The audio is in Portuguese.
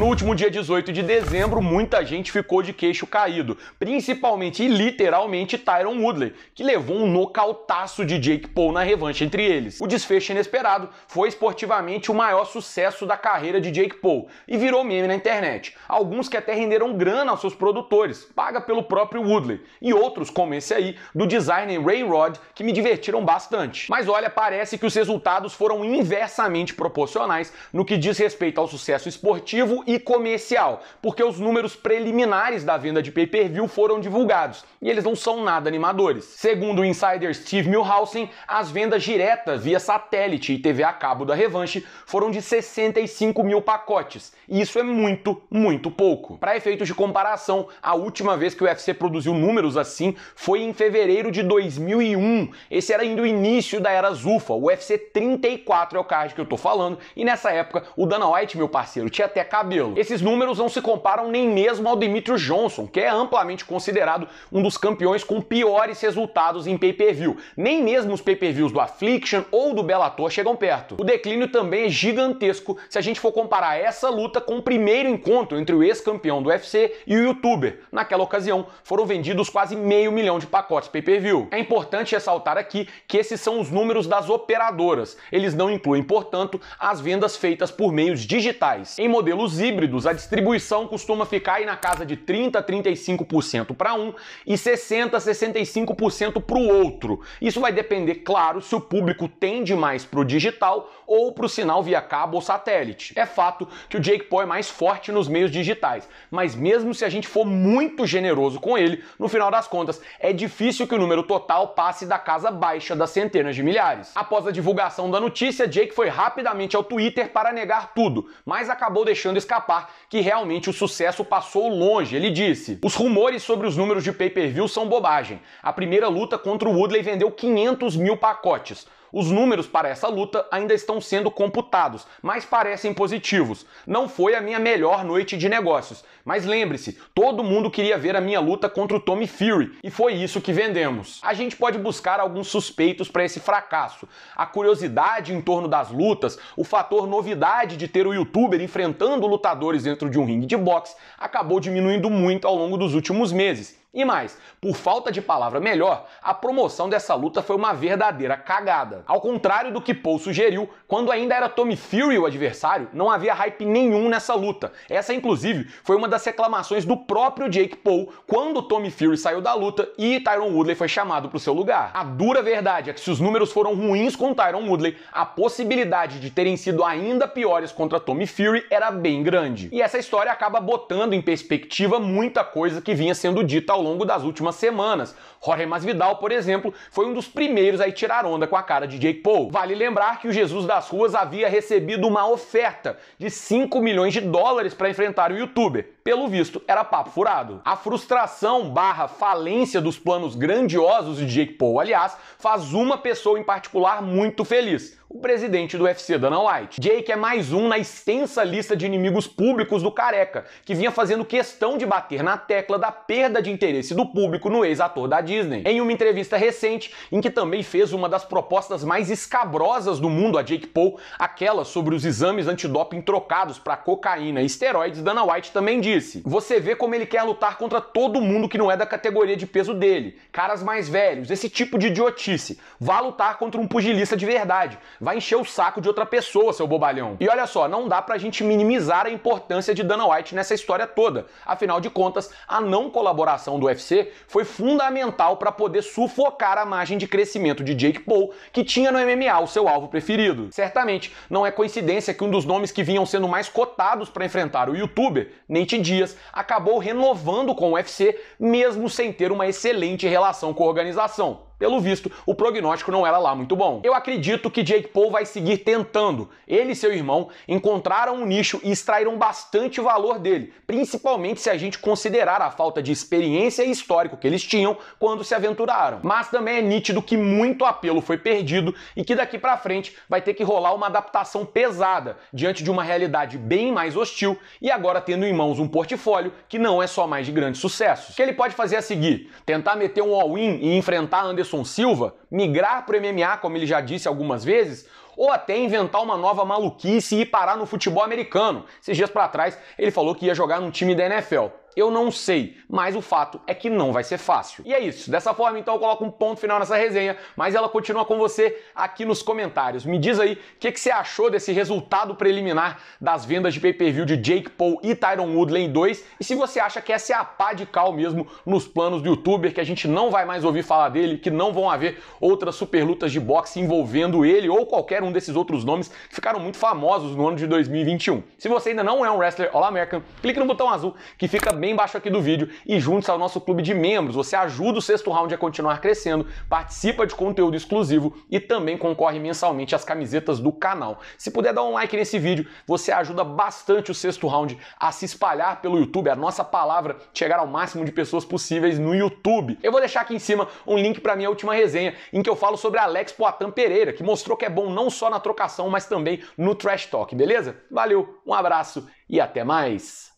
No último dia 18 de dezembro, muita gente ficou de queixo caído, principalmente e literalmente Tyron Woodley, que levou um nocautaço de Jake Paul na revanche entre eles. O desfecho inesperado foi esportivamente o maior sucesso da carreira de Jake Paul e virou meme na internet. Alguns que até renderam grana aos seus produtores, paga pelo próprio Woodley, e outros, como esse aí, do designer Ray Rod, que me divertiram bastante. Mas olha, parece que os resultados foram inversamente proporcionais no que diz respeito ao sucesso esportivo e comercial, porque os números preliminares da venda de pay-per-view foram divulgados e eles não são nada animadores. Segundo o insider Steve Milhausen, as vendas diretas via satélite e TV a cabo da Revanche foram de 65 mil pacotes, e isso é muito, muito pouco. Para efeitos de comparação, a última vez que o UFC produziu números assim foi em fevereiro de 2001. Esse era ainda o início da era Zufa. O UFC 34 é o card que eu tô falando, e nessa época o Dana White, meu parceiro, tinha até cabelo esses números não se comparam nem mesmo ao Demetrius Johnson, que é amplamente considerado um dos campeões com piores resultados em pay-per-view. Nem mesmo os pay-per-views do Affliction ou do Bellator chegam perto. O declínio também é gigantesco se a gente for comparar essa luta com o primeiro encontro entre o ex-campeão do UFC e o youtuber. Naquela ocasião, foram vendidos quase meio milhão de pacotes pay-per-view. É importante ressaltar aqui que esses são os números das operadoras. Eles não incluem, portanto, as vendas feitas por meios digitais. Em modelos Z, híbridos, a distribuição costuma ficar aí na casa de 30, 35% para um e 60, 65% para o outro. Isso vai depender, claro, se o público tende mais para o digital ou para o sinal via cabo ou satélite. É fato que o Jake Paul é mais forte nos meios digitais, mas mesmo se a gente for muito generoso com ele, no final das contas, é difícil que o número total passe da casa baixa das centenas de milhares. Após a divulgação da notícia, Jake foi rapidamente ao Twitter para negar tudo, mas acabou deixando escapar escapar que realmente o sucesso passou longe. Ele disse: Os rumores sobre os números de pay per view são bobagem. A primeira luta contra o Woodley vendeu 500 mil pacotes. Os números para essa luta ainda estão sendo computados, mas parecem positivos. Não foi a minha melhor noite de negócios, mas lembre-se, todo mundo queria ver a minha luta contra o Tommy Fury e foi isso que vendemos. A gente pode buscar alguns suspeitos para esse fracasso. A curiosidade em torno das lutas, o fator novidade de ter o youtuber enfrentando lutadores dentro de um ringue de boxe acabou diminuindo muito ao longo dos últimos meses. E mais, por falta de palavra melhor, a promoção dessa luta foi uma verdadeira cagada. Ao contrário do que Paul sugeriu, quando ainda era Tommy Fury o adversário, não havia hype nenhum nessa luta. Essa, inclusive, foi uma das reclamações do próprio Jake Paul quando Tommy Fury saiu da luta e Tyron Woodley foi chamado para o seu lugar. A dura verdade é que se os números foram ruins com Tyron Woodley, a possibilidade de terem sido ainda piores contra Tommy Fury era bem grande. E essa história acaba botando em perspectiva muita coisa que vinha sendo dita ao longo das últimas semanas. Jorge Masvidal, por exemplo, foi um dos primeiros a ir tirar onda com a cara de Jake Paul. Vale lembrar que o Jesus das Ruas havia recebido uma oferta de 5 milhões de dólares para enfrentar o youtuber pelo visto, era papo furado. A frustração barra falência dos planos grandiosos de Jake Paul, aliás, faz uma pessoa em particular muito feliz, o presidente do UFC, Dana White. Jake é mais um na extensa lista de inimigos públicos do Careca, que vinha fazendo questão de bater na tecla da perda de interesse do público no ex-ator da Disney. Em uma entrevista recente, em que também fez uma das propostas mais escabrosas do mundo a Jake Paul, aquela sobre os exames antidoping trocados para cocaína e esteroides, Dana White também disse disse, você vê como ele quer lutar contra todo mundo que não é da categoria de peso dele, caras mais velhos, esse tipo de idiotice. Vá lutar contra um pugilista de verdade, vai encher o saco de outra pessoa, seu bobalhão. E olha só, não dá pra gente minimizar a importância de Dana White nessa história toda. Afinal de contas, a não colaboração do UFC foi fundamental para poder sufocar a margem de crescimento de Jake Paul, que tinha no MMA o seu alvo preferido. Certamente, não é coincidência que um dos nomes que vinham sendo mais cotados para enfrentar o youtuber, Nate dias, acabou renovando com o UFC, mesmo sem ter uma excelente relação com a organização. Pelo visto, o prognóstico não era lá muito bom. Eu acredito que Jake Paul vai seguir tentando. Ele e seu irmão encontraram um nicho e extraíram bastante valor dele, principalmente se a gente considerar a falta de experiência e histórico que eles tinham quando se aventuraram. Mas também é nítido que muito apelo foi perdido e que daqui para frente vai ter que rolar uma adaptação pesada diante de uma realidade bem mais hostil e agora tendo em mãos um portfólio que não é só mais de grandes sucessos. O que ele pode fazer a seguir? Tentar meter um all-in e enfrentar Anderson Anderson Silva, migrar para o MMA, como ele já disse algumas vezes, ou até inventar uma nova maluquice e ir parar no futebol americano. Esses dias para trás, ele falou que ia jogar num time da NFL. Eu não sei, mas o fato é que não vai ser fácil. E é isso. Dessa forma, então, eu coloco um ponto final nessa resenha, mas ela continua com você aqui nos comentários. Me diz aí o que, que, você achou desse resultado preliminar das vendas de pay-per-view de Jake Paul e Tyron Woodley 2 e se você acha que essa é a pá de cal mesmo nos planos do youtuber, que a gente não vai mais ouvir falar dele, que não vão haver outras super lutas de boxe envolvendo ele ou qualquer um desses outros nomes que ficaram muito famosos no ano de 2021. Se você ainda não é um wrestler All American, clique no botão azul que fica bem embaixo aqui do vídeo e junte-se ao nosso clube de membros. Você ajuda o sexto round a continuar crescendo, participa de conteúdo exclusivo e também concorre mensalmente às camisetas do canal. Se puder dar um like nesse vídeo, você ajuda bastante o sexto round a se espalhar pelo YouTube, a nossa palavra chegar ao máximo de pessoas possíveis no YouTube. Eu vou deixar aqui em cima um link para minha última resenha, em que eu falo sobre Alex Poitin Pereira, que mostrou que é bom não só na trocação, mas também no trash talk, beleza? Valeu, um abraço e até mais!